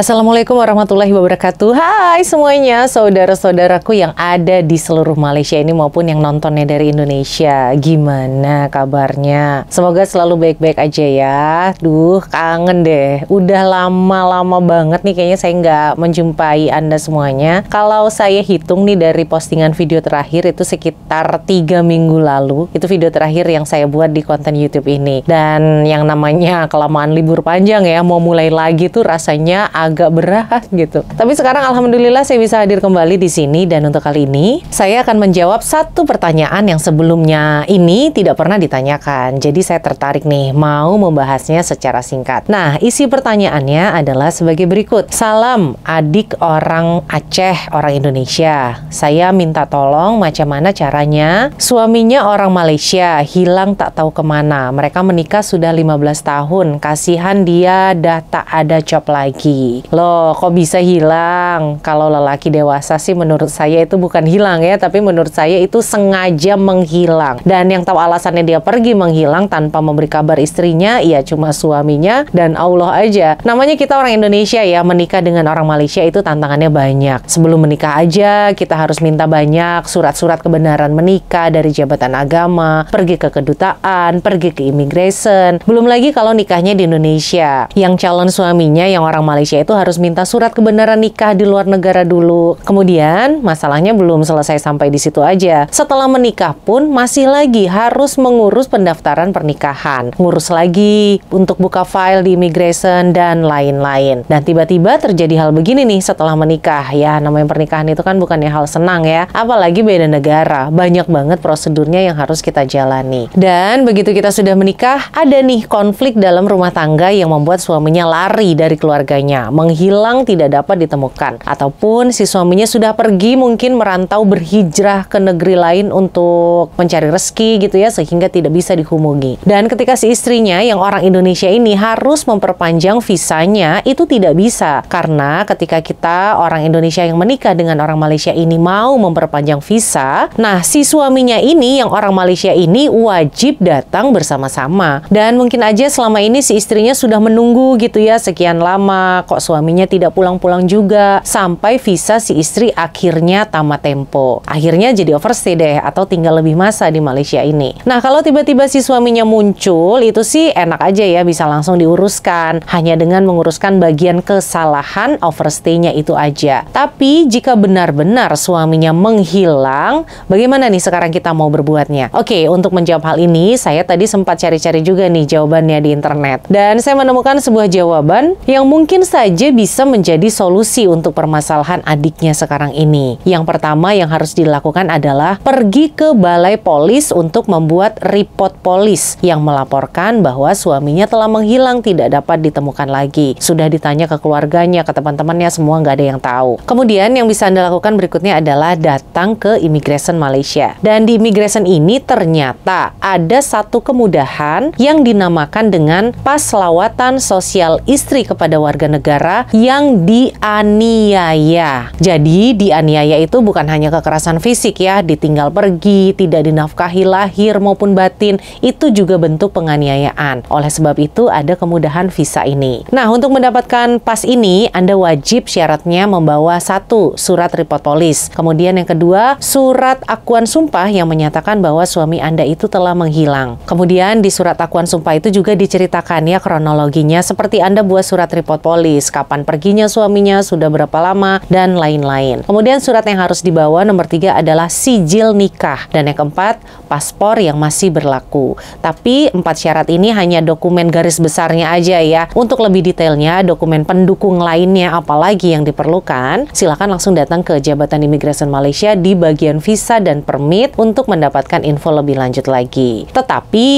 Assalamualaikum warahmatullahi wabarakatuh. Hai semuanya, saudara-saudaraku yang ada di seluruh Malaysia ini maupun yang nontonnya dari Indonesia. Gimana kabarnya? Semoga selalu baik-baik aja ya. Duh, kangen deh. Udah lama-lama banget nih kayaknya saya nggak menjumpai Anda semuanya. Kalau saya hitung nih dari postingan video terakhir itu sekitar tiga minggu lalu. Itu video terakhir yang saya buat di konten YouTube ini. Dan yang namanya kelamaan libur panjang ya, mau mulai lagi tuh rasanya agak agak berat gitu. Tapi sekarang alhamdulillah saya bisa hadir kembali di sini dan untuk kali ini saya akan menjawab satu pertanyaan yang sebelumnya ini tidak pernah ditanyakan. Jadi saya tertarik nih mau membahasnya secara singkat. Nah, isi pertanyaannya adalah sebagai berikut. Salam adik orang Aceh, orang Indonesia. Saya minta tolong macam mana caranya suaminya orang Malaysia hilang tak tahu kemana. Mereka menikah sudah 15 tahun. Kasihan dia dah tak ada job lagi. Loh, kok bisa hilang? Kalau lelaki dewasa sih menurut saya itu bukan hilang ya, tapi menurut saya itu sengaja menghilang. Dan yang tahu alasannya dia pergi menghilang tanpa memberi kabar istrinya, ya cuma suaminya dan Allah aja. Namanya kita orang Indonesia ya, menikah dengan orang Malaysia itu tantangannya banyak. Sebelum menikah aja, kita harus minta banyak surat-surat kebenaran menikah dari jabatan agama, pergi ke kedutaan, pergi ke immigration. Belum lagi kalau nikahnya di Indonesia, yang calon suaminya yang orang Malaysia yaitu harus minta surat kebenaran nikah di luar negara dulu. Kemudian, masalahnya belum selesai sampai di situ aja. Setelah menikah pun masih lagi harus mengurus pendaftaran pernikahan, ngurus lagi untuk buka file di immigration dan lain-lain. Dan nah, tiba-tiba terjadi hal begini nih setelah menikah. Ya, namanya pernikahan itu kan bukannya hal senang ya, apalagi beda negara. Banyak banget prosedurnya yang harus kita jalani. Dan begitu kita sudah menikah, ada nih konflik dalam rumah tangga yang membuat suaminya lari dari keluarganya menghilang tidak dapat ditemukan. Ataupun si suaminya sudah pergi mungkin merantau berhijrah ke negeri lain untuk mencari rezeki gitu ya sehingga tidak bisa dihubungi. Dan ketika si istrinya yang orang Indonesia ini harus memperpanjang visanya itu tidak bisa karena ketika kita orang Indonesia yang menikah dengan orang Malaysia ini mau memperpanjang visa, nah si suaminya ini yang orang Malaysia ini wajib datang bersama-sama. Dan mungkin aja selama ini si istrinya sudah menunggu gitu ya sekian lama kok suaminya tidak pulang-pulang juga sampai visa si istri akhirnya tamat tempo. Akhirnya jadi overstay deh atau tinggal lebih masa di Malaysia ini. Nah, kalau tiba-tiba si suaminya muncul itu sih enak aja ya bisa langsung diuruskan hanya dengan menguruskan bagian kesalahan overstay-nya itu aja. Tapi jika benar-benar suaminya menghilang, bagaimana nih sekarang kita mau berbuatnya? Oke, untuk menjawab hal ini saya tadi sempat cari-cari juga nih jawabannya di internet dan saya menemukan sebuah jawaban yang mungkin saya saja bisa menjadi solusi untuk permasalahan adiknya sekarang ini. Yang pertama yang harus dilakukan adalah pergi ke balai polis untuk membuat report polis yang melaporkan bahwa suaminya telah menghilang tidak dapat ditemukan lagi. Sudah ditanya ke keluarganya, ke teman-temannya, semua nggak ada yang tahu. Kemudian yang bisa Anda lakukan berikutnya adalah datang ke Immigration Malaysia. Dan di Immigration ini ternyata ada satu kemudahan yang dinamakan dengan pas lawatan sosial istri kepada warga negara saudara yang dianiaya. Jadi dianiaya itu bukan hanya kekerasan fisik ya, ditinggal pergi, tidak dinafkahi lahir maupun batin, itu juga bentuk penganiayaan. Oleh sebab itu ada kemudahan visa ini. Nah, untuk mendapatkan pas ini Anda wajib syaratnya membawa satu surat report polis. Kemudian yang kedua, surat akuan sumpah yang menyatakan bahwa suami Anda itu telah menghilang. Kemudian di surat akuan sumpah itu juga diceritakan ya kronologinya seperti Anda buat surat report polis kapan perginya suaminya, sudah berapa lama, dan lain-lain. Kemudian surat yang harus dibawa nomor tiga adalah sijil nikah. Dan yang keempat, paspor yang masih berlaku. Tapi empat syarat ini hanya dokumen garis besarnya aja ya. Untuk lebih detailnya, dokumen pendukung lainnya apalagi yang diperlukan, silakan langsung datang ke Jabatan Imigrasi Malaysia di bagian visa dan permit untuk mendapatkan info lebih lanjut lagi. Tetapi,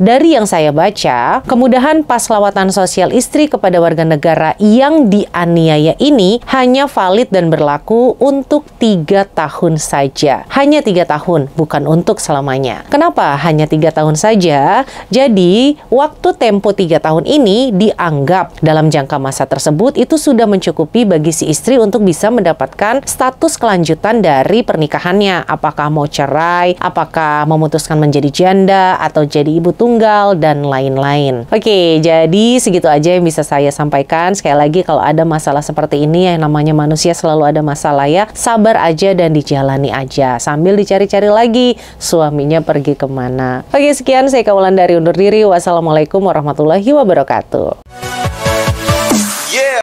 dari yang saya baca, kemudahan pas lawatan sosial istri kepada warga negara ia yang dianiaya ini hanya valid dan berlaku untuk tiga tahun saja. Hanya tiga tahun, bukan untuk selamanya. Kenapa hanya tiga tahun saja? Jadi, waktu tempo tiga tahun ini dianggap dalam jangka masa tersebut itu sudah mencukupi bagi si istri untuk bisa mendapatkan status kelanjutan dari pernikahannya. Apakah mau cerai, apakah memutuskan menjadi janda, atau jadi ibu tunggal, dan lain-lain. Oke, jadi segitu aja yang bisa saya sampaikan. Sekali lagi, lagi kalau ada masalah seperti ini yang namanya manusia selalu ada masalah ya sabar aja dan dijalani aja sambil dicari-cari lagi suaminya pergi kemana oke sekian saya Kaulan dari undur diri wassalamualaikum warahmatullahi wabarakatuh